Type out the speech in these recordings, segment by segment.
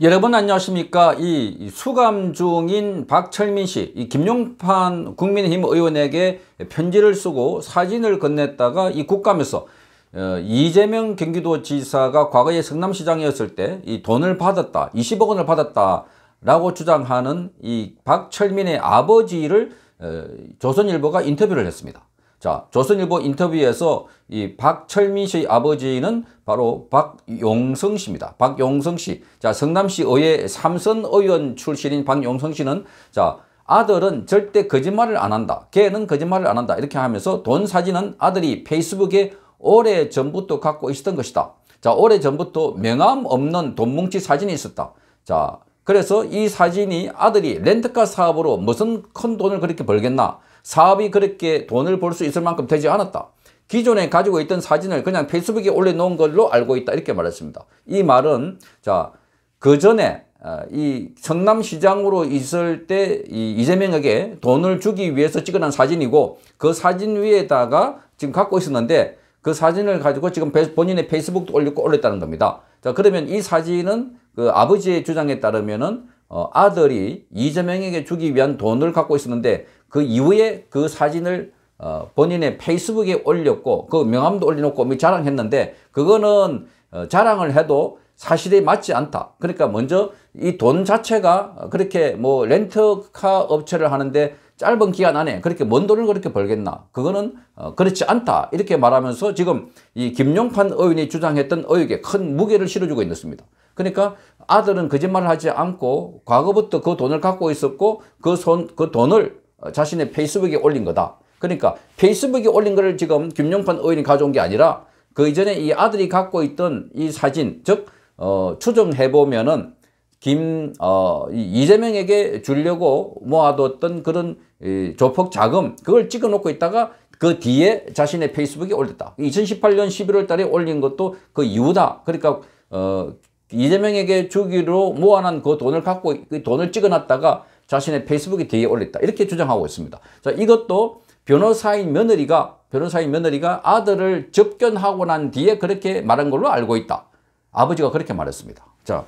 여러분 안녕하십니까 이 수감 중인 박철민 씨 김용판 국민의힘 의원에게 편지를 쓰고 사진을 건넸다가 이 국감에서 어, 이재명 경기도지사가 과거에 성남시장이었을 때 이 돈을 받았다 20억 원을 받았다 라고 주장하는 이 박철민의 아버지를 어, 조선일보가 인터뷰를 했습니다 자, 조선일보 인터뷰에서 이 박철민 씨의 아버지는 바로 박용성 씨입니다. 박용성 씨. 자, 성남시 의회 삼선 의원 출신인 박용성 씨는 자, 아들은 절대 거짓말을 안 한다. 걔는 거짓말을 안 한다. 이렇게 하면서 돈 사진은 아들이 페이스북에 오래 전부터 갖고 있었던 것이다. 자, 오래 전부터 명함 없는 돈 뭉치 사진이 있었다. 자, 그래서 이 사진이 아들이 렌트카 사업으로 무슨 큰 돈을 그렇게 벌겠나 사업이 그렇게 돈을 벌 수 있을 만큼 되지 않았다. 기존에 가지고 있던 사진을 그냥 페이스북에 올려놓은 걸로 알고 있다. 이렇게 말했습니다. 이 말은 자, 그 전에 어, 이 성남시장으로 있을 때 이재명에게 돈을 주기 위해서 찍어낸 사진이고 그 사진 위에다가 지금 갖고 있었는데 그 사진을 가지고 지금 본인의 페이스북도 올리고 올렸다는 겁니다. 자 그러면 이 사진은 그 아버지의 주장에 따르면은 어, 아들이 이재명에게 주기 위한 돈을 갖고 있었는데 그 이후에 그 사진을 어, 본인의 페이스북에 올렸고 그 명함도 올려놓고 뭐 자랑했는데 그거는 어, 자랑을 해도 사실에 맞지 않다. 그러니까 먼저 이 돈 자체가 그렇게 뭐 렌터카 업체를 하는데 짧은 기간 안에 그렇게 먼 돈을 그렇게 벌겠나. 그거는 어, 그렇지 않다. 이렇게 말하면서 지금 이 김용판 의원이 주장했던 의혹에 큰 무게를 실어주고 있습니다. 그러니까 아들은 거짓말을 하지 않고 과거부터 그 돈을 갖고 있었고 그 손, 그 돈을 어, 자신의 페이스북에 올린 거다. 그러니까 페이스북에 올린 거를 지금 김용판 의원이 가져온 게 아니라 그 이전에 이 아들이 갖고 있던 이 사진 즉 어, 추정해보면은 김, 어, 이재명에게 주려고 모아뒀던 그런 이, 조폭 자금 그걸 찍어놓고 있다가 그 뒤에 자신의 페이스북에 올렸다. 2018년 11월 달에 올린 것도 그 이후다. 그러니까 어, 이재명에게 주기로 모아놓은 그 돈을 갖고 그 돈을 찍어놨다가 자신의 페이스북에 뒤에 올렸다. 이렇게 주장하고 있습니다. 자, 이것도 변호사인 며느리가 변호사인 며느리가 아들을 접견하고 난 뒤에 그렇게 말한 걸로 알고 있다. 아버지가 그렇게 말했습니다. 자,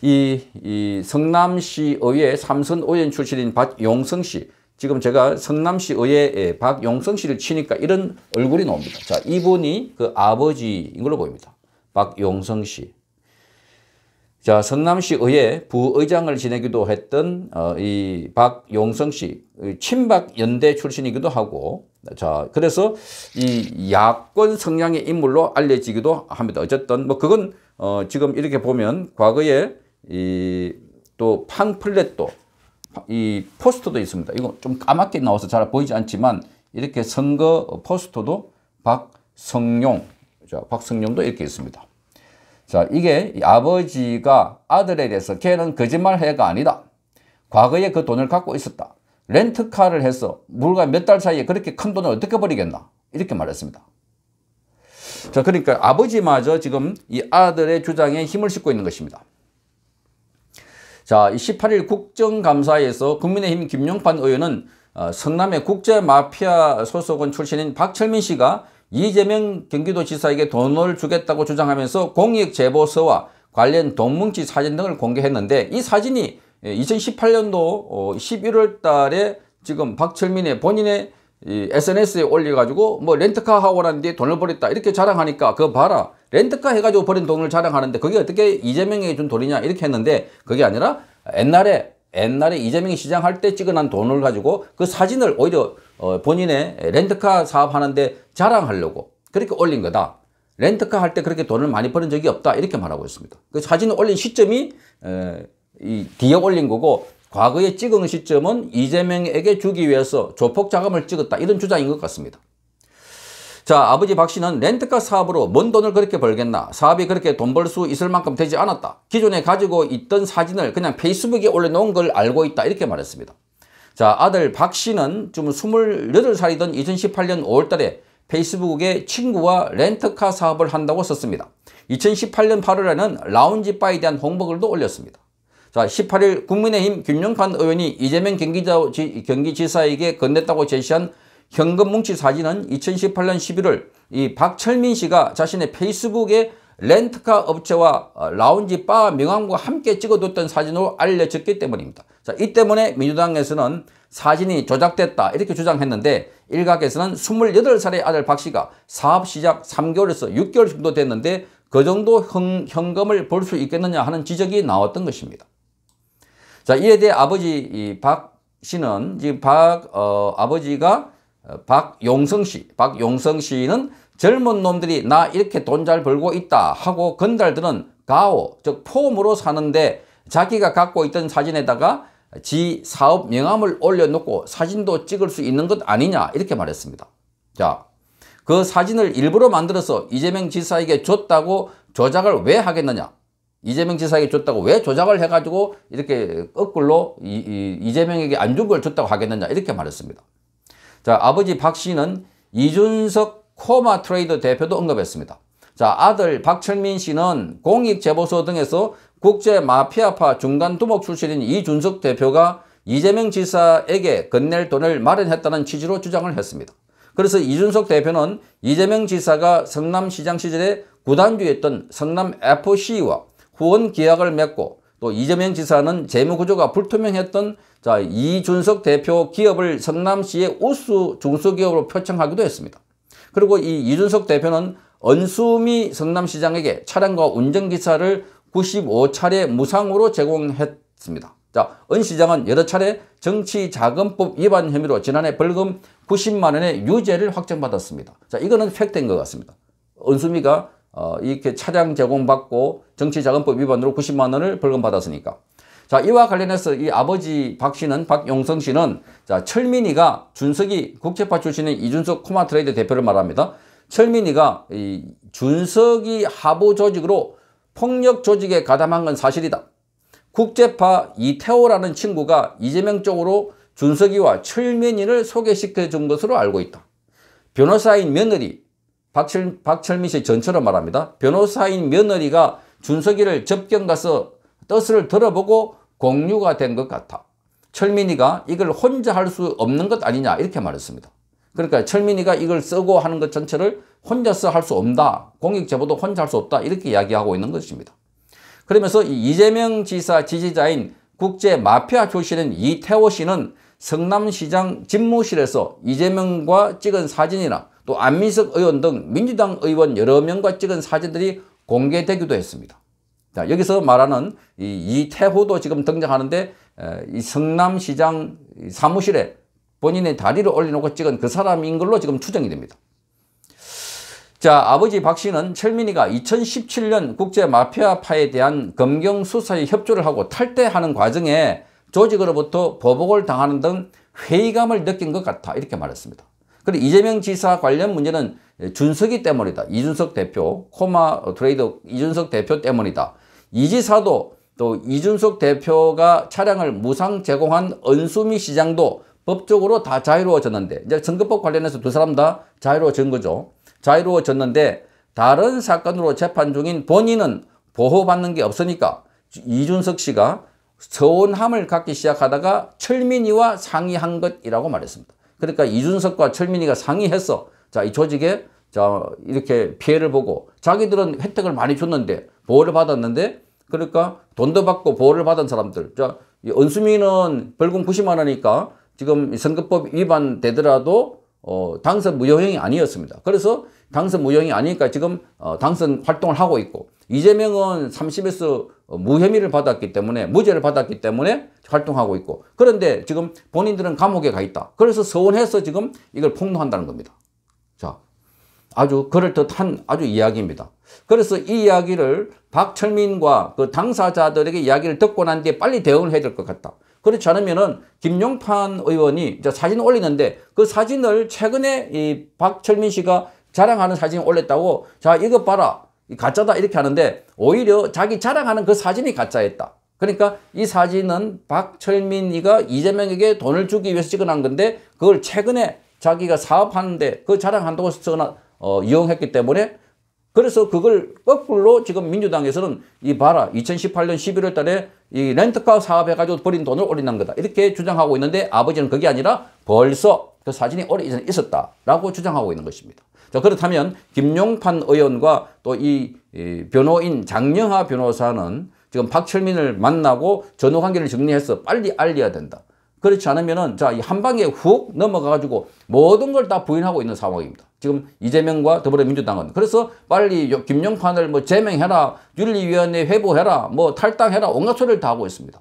이, 이 성남시의회 삼선 의원 출신인 박용성 씨 지금 제가 성남시의회 예, 박용성 씨를 치니까 이런 얼굴이 나옵니다. 자, 이분이 그 아버지인 걸로 보입니다. 박용성 씨. 자, 성남시 의회 부의장을 지내기도 했던 어, 이 박용성 씨, 친박 연대 출신이기도 하고, 자, 그래서 이 야권 성향의 인물로 알려지기도 합니다. 어쨌든 뭐 그건 어, 지금 이렇게 보면 과거에 이또 팜플렛도 이 포스터도 있습니다. 이거 좀 까맣게 나와서 잘 보이지 않지만 이렇게 선거 포스터도 박성용, 자, 박성용도 이렇게 있습니다. 자, 이게 아버지가 아들에 대해서 걔는 거짓말해가 아니다. 과거에 그 돈을 갖고 있었다. 렌트카를 해서 물과 몇 달 사이에 그렇게 큰 돈을 어떻게 버리겠나 이렇게 말했습니다. 자, 그러니까 아버지마저 지금 이 아들의 주장에 힘을 싣고 있는 것입니다. 자, 18일 국정감사에서 국민의힘 김용판 의원은 어, 성남의 국제마피아 소속원 출신인 박철민 씨가 이재명 경기도지사에게 돈을 주겠다고 주장하면서 공익제보서와 관련 돈뭉치 사진 등을 공개했는데 이 사진이 2018년도 예, 11월 어, 달에 지금 박철민의 본인의 SNS에 올려가지고 뭐 렌트카 하고 난 뒤에 돈을 버렸다 이렇게 자랑하니까 그거 봐라 렌트카 해가지고 버린 돈을 자랑하는데 그게 어떻게 이재명에게 준 돈이냐 이렇게 했는데 그게 아니라 옛날에 옛날에 이재명이 시장할 때 찍어난 돈을 가지고 그 사진을 오히려 어, 본인의 렌트카 사업하는데 자랑하려고 그렇게 올린 거다. 렌트카 할 때 그렇게 돈을 많이 버는 적이 없다 이렇게 말하고 있습니다. 그 사진을 올린 시점이 이 뒤에 올린 거고 과거에 찍은 시점은 이재명에게 주기 위해서 조폭 자금을 찍었다 이런 주장인 것 같습니다. 자 아버지 박 씨는 렌트카 사업으로 뭔 돈을 그렇게 벌겠나 사업이 그렇게 돈 벌 수 있을 만큼 되지 않았다 기존에 가지고 있던 사진을 그냥 페이스북에 올려놓은 걸 알고 있다 이렇게 말했습니다 자 아들 박 씨는 좀 28살이던 2018년 5월달에 페이스북에 친구와 렌트카 사업을 한다고 썼습니다 2018년 8월에는 라운지 바에 대한 홍보글도 올렸습니다 자 18일 국민의힘 김용판 의원이 이재명 경기지사에게 건넸다고 제시한 현금 뭉치 사진은 2018년 11월 이 박철민 씨가 자신의 페이스북에 렌트카 업체와 어, 라운지 바 명함과 함께 찍어뒀던 사진으로 알려졌기 때문입니다. 자, 이 때문에 민주당에서는 사진이 조작됐다 이렇게 주장했는데 일각에서는 28살의 아들 박 씨가 사업 시작 3개월에서 6개월 정도 됐는데 그 정도 현, 현금을 볼 수 있겠느냐 하는 지적이 나왔던 것입니다. 자, 이에 대해 아버지 박 씨는 지금 박 어, 아버지가 어, 박용성 씨, 박용성 씨는 젊은 놈들이 나 이렇게 돈 잘 벌고 있다 하고 건달들은 가오, 즉 폼으로 사는데 자기가 갖고 있던 사진에다가 지 사업 명함을 올려놓고 사진도 찍을 수 있는 것 아니냐 이렇게 말했습니다. 자, 그 사진을 일부러 만들어서 이재명 지사에게 줬다고 조작을 왜 하겠느냐? 이재명 지사에게 줬다고 왜 조작을 해가지고 이렇게 거꾸로 이, 이, 이재명에게 안 준 걸 줬다고 하겠느냐 이렇게 말했습니다. 자, 아버지 박 씨는 이준석 코마 트레이더 대표도 언급했습니다. 자, 아들 박철민 씨는 공익제보소 등에서 국제 마피아파 중간 두목 출신인 이준석 대표가 이재명 지사에게 건넬 돈을 마련했다는 취지로 주장을 했습니다. 그래서 이준석 대표는 이재명 지사가 성남시장 시절에 구단주였던 성남FC와 후원 계약을 맺고 또 이재명 지사는 재무구조가 불투명했던 자 이준석 대표 기업을 성남시의 우수 중소기업으로 표창하기도 했습니다. 그리고 이 이준석 대표는 언수미 성남시장에게 차량과 운전기사를 95차례 무상으로 제공했습니다. 자, 언 시장은 여러 차례 정치자금법 위반 혐의로 지난해 벌금 90만 원의 유죄를 확정받았습니다. 자, 이거는 팩트인 것 같습니다. 언수미가 어, 이렇게 차량 제공받고 정치자금법 위반으로 90만 원을 벌금받았으니까. 자, 이와 관련해서 이 아버지 박 씨는, 박용성 씨는, 자, 철민이가 준석이 국제파 출신인 이준석 코마 트레이드 대표를 말합니다. 철민이가 이 준석이 하보 조직으로 폭력 조직에 가담한 건 사실이다. 국제파 이태호라는 친구가 이재명 쪽으로 준석이와 철민이를 소개시켜 준 것으로 알고 있다. 변호사인 며느리 박철, 박철민 씨 전처럼 말합니다. 변호사인 며느리가 준석이를 접견 가서 뜻을 들어보고 공유가 된 것 같아. 철민이가 이걸 혼자 할 수 없는 것 아니냐 이렇게 말했습니다. 그러니까 철민이가 이걸 쓰고 하는 것 전체를 혼자서 할 수 없다. 공익 제보도 혼자 할 수 없다. 이렇게 이야기하고 있는 것입니다. 그러면서 이재명 지사 지지자인 국제 마피아 조실인 이태호 씨는 성남시장 집무실에서 이재명과 찍은 사진이나 또 안민석 의원 등 민주당 의원 여러 명과 찍은 사진들이 공개되기도 했습니다. 자, 여기서 말하는 이, 이태호도 지금 등장하는데 이 성남시장 사무실에 본인의 다리를 올려놓고 찍은 그 사람인 걸로 지금 추정이 됩니다. 자 아버지 박 씨는 철민이가 2017년 국제 마피아파에 대한 검경 수사에 협조를 하고 탈퇴하는 과정에 조직으로부터 보복을 당하는 등 회의감을 느낀 것 같아 이렇게 말했습니다. 그리고 이재명 지사 관련 문제는 준석이 때문이다. 이준석 대표, 코마 트레이더 이준석 대표 때문이다. 이 지사도 또 이준석 대표가 차량을 무상 제공한 은수미 시장도 법적으로 다 자유로워졌는데 이제 선거법 관련해서 두 사람 다 자유로워진 거죠. 자유로워졌는데 다른 사건으로 재판 중인 본인은 보호받는 게 없으니까 이준석 씨가 서운함을 갖기 시작하다가 철민이와 상의한 것이라고 말했습니다. 그러니까 이준석과 철민이가 상의해서 자, 이 조직에 자, 이렇게 피해를 보고 자기들은 혜택을 많이 줬는데 보호를 받았는데 그러니까 돈도 받고 보호를 받은 사람들. 자, 이 은수민은 벌금 90만 원이니까 지금 선거법 위반 되더라도 어, 당선 무효형이 아니었습니다. 그래서 당선 무효형이 아니니까 지금 어, 당선 활동을 하고 있고 이재명은 30에서 어, 무혐의를 받았기 때문에 무죄를 받았기 때문에 활동하고 있고 그런데 지금 본인들은 감옥에 가 있다. 그래서 서운해서 지금 이걸 폭로한다는 겁니다. 자, 아주 그럴듯한 아주 이야기입니다. 그래서 이 이야기를 박철민과 그 당사자들에게 이야기를 듣고 난 뒤에 빨리 대응을 해야 될 것 같다. 그렇지 않으면은 김용판 의원이 이제 사진 올리는데 그 사진을 최근에 이 박철민 씨가 자랑하는 사진 올렸다고 자 이것 봐라 가짜다 이렇게 하는데 오히려 자기 자랑하는 그 사진이 가짜였다. 그러니까 이 사진은 박철민이가 이재명에게 돈을 주기 위해서 찍어난 건데 그걸 최근에 자기가 사업하는데 그 자랑한다고 쓰나, 어, 이용했기 때문에 그래서 그걸 거꾸로 지금 민주당에서는 이 봐라 2018년 11월 달에 이렌터카 사업해가지고 버린 돈을 올린다는 거다 이렇게 주장하고 있는데 아버지는 그게 아니라 벌써 그 사진이 오래전에 이 있었다라고 주장하고 있는 것입니다. 자 그렇다면 김용판 의원과 또 이 변호인 장영하 변호사는 지금 박철민을 만나고 전후 관계를 정리해서 빨리 알려야 된다. 그렇지 않으면은 자이 한방에 훅 넘어가가지고 모든 걸 다 부인하고 있는 상황입니다. 지금 이재명과 더불어민주당은 그래서 빨리 김용판을뭐 제명해라 윤리위원회 회부해라 뭐 탈당해라 온갖 소리를 다 하고 있습니다.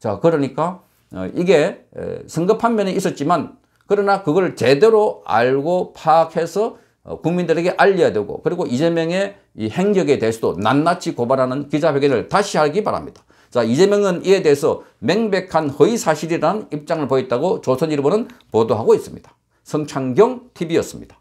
자 그러니까 어, 이게 성급한 면에 있었지만 그러나 그걸 제대로 알고 파악해서 어, 국민들에게 알려야 되고 그리고 이재명의 이 행적에 대해서도 낱낱이 고발하는 기자회견을 다시 하기 바랍니다. 자 이재명은 이에 대해서 맹백한 허위사실이라는 입장을 보였다고 조선일보는 보도하고 있습니다. 성창경 TV였습니다.